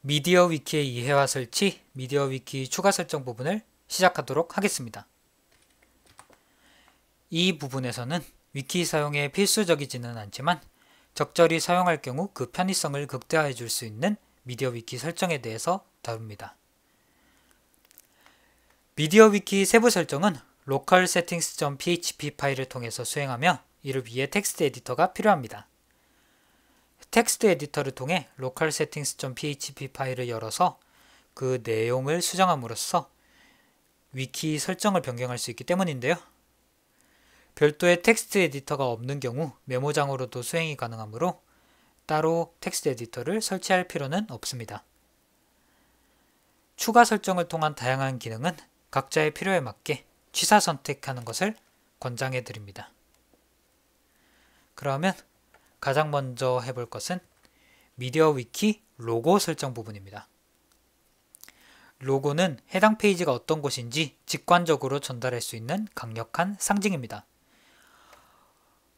미디어 위키의 이해와 설치, 미디어 위키 추가 설정 부분을 시작하도록 하겠습니다. 이 부분에서는 위키 사용에 필수적이지는 않지만 적절히 사용할 경우 그 편의성을 극대화해 줄 수 있는 미디어 위키 설정에 대해서 다룹니다. 미디어 위키 세부 설정은 local settings.php 파일을 통해서 수행하며 이를 위해 텍스트 에디터가 필요합니다. 텍스트 에디터를 통해 local settings.php 파일을 열어서 그 내용을 수정함으로써 위키 설정을 변경할 수 있기 때문인데요. 별도의 텍스트 에디터가 없는 경우 메모장으로도 수행이 가능하므로 따로 텍스트 에디터를 설치할 필요는 없습니다. 추가 설정을 통한 다양한 기능은 각자의 필요에 맞게 취사 선택하는 것을 권장해 드립니다. 그러면 가장 먼저 해 볼 것은 미디어 위키 로고 설정 부분입니다. 로고는 해당 페이지가 어떤 곳인지 직관적으로 전달할 수 있는 강력한 상징입니다.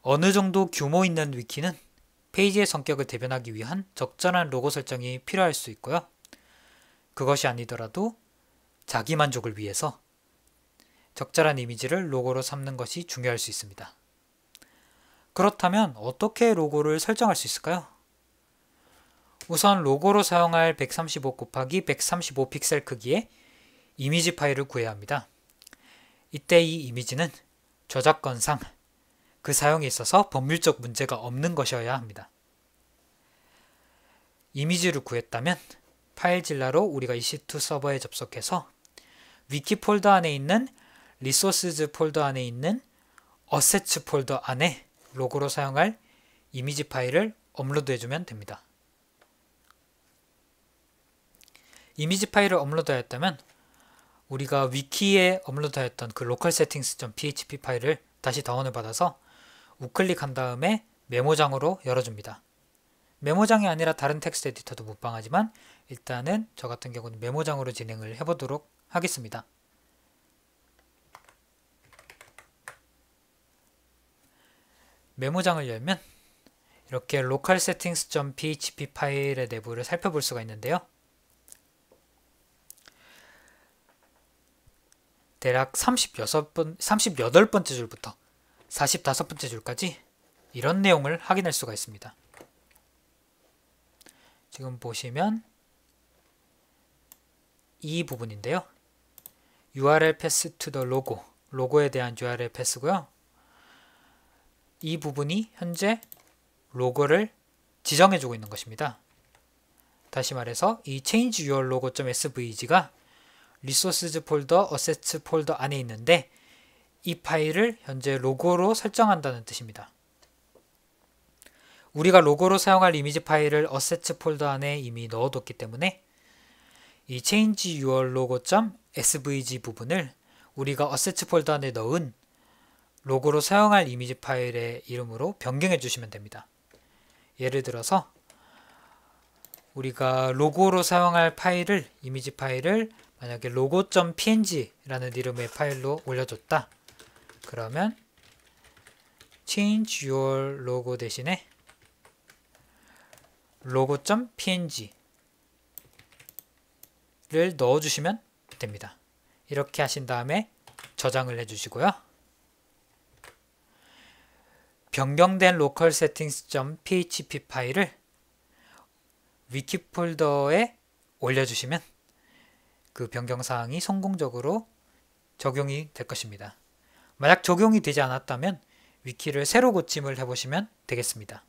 어느 정도 규모 있는 위키는 페이지의 성격을 대변하기 위한 적절한 로고 설정이 필요할 수 있고요. 그것이 아니더라도 자기만족을 위해서 적절한 이미지를 로고로 삼는 것이 중요할 수 있습니다. 그렇다면 어떻게 로고를 설정할 수 있을까요? 우선 로고로 사용할 135 곱하기 135 픽셀 크기의 이미지 파일을 구해야 합니다. 이때 이 이미지는 저작권상 그 사용에 있어서 법률적 문제가 없는 것이어야 합니다. 이미지를 구했다면 파일 질라로 우리가 EC2 서버에 접속해서 위키 폴더 안에 있는 리소스즈 폴더 안에 있는 어셋츠 폴더 안에 로그로 사용할 이미지 파일을 업로드해 주면 됩니다. 이미지 파일을 업로드하였다면 우리가 위키에 업로드하였던 그 로컬 세팅스 s p h p 파일을 다시 다운을 받아서 우클릭한 다음에 메모장으로 열어줍니다. 메모장이 아니라 다른 텍스트 에디터도 못방하지만 일단은 저 같은 경우는 메모장으로 진행을 해보도록 하겠습니다. 메모장을 열면 이렇게 local settings.php 파일의 내부를 살펴볼 수가 있는데요. 대략 36번, 38번째 줄부터 45번째 줄까지 이런 내용을 확인할 수가 있습니다. 지금 보시면 이 부분인데요. URL 패스 to the logo, 로고에 대한 URL 패스고요. 이 부분이 현재 로고를 지정해주고 있는 것입니다. 다시 말해서 이 change your logo.svg가 resources 폴더, assets 폴더 안에 있는데 이 파일을 현재 로고로 설정한다는 뜻입니다. 우리가 로고로 사용할 이미지 파일을 어셋츠 폴더 안에 이미 넣어뒀기 때문에 이 change your logo.svg 부분을 우리가 어셋츠 폴더 안에 넣은 로고로 사용할 이미지 파일의 이름으로 변경해 주시면 됩니다. 예를 들어서 우리가 로고로 사용할 파일을 이미지 파일을 만약에 로고.png라는 이름의 파일로 올려줬다. 그러면 change your logo 대신에 로고.png를 넣어주시면 됩니다. 이렇게 하신 다음에 저장을 해주시고요. 변경된 로컬 settings.php 파일을 위키 폴더에 올려주시면 그 변경사항이 성공적으로 적용이 될 것입니다. 만약 적용이 되지 않았다면 위키를 새로 고침을 해보시면 되겠습니다.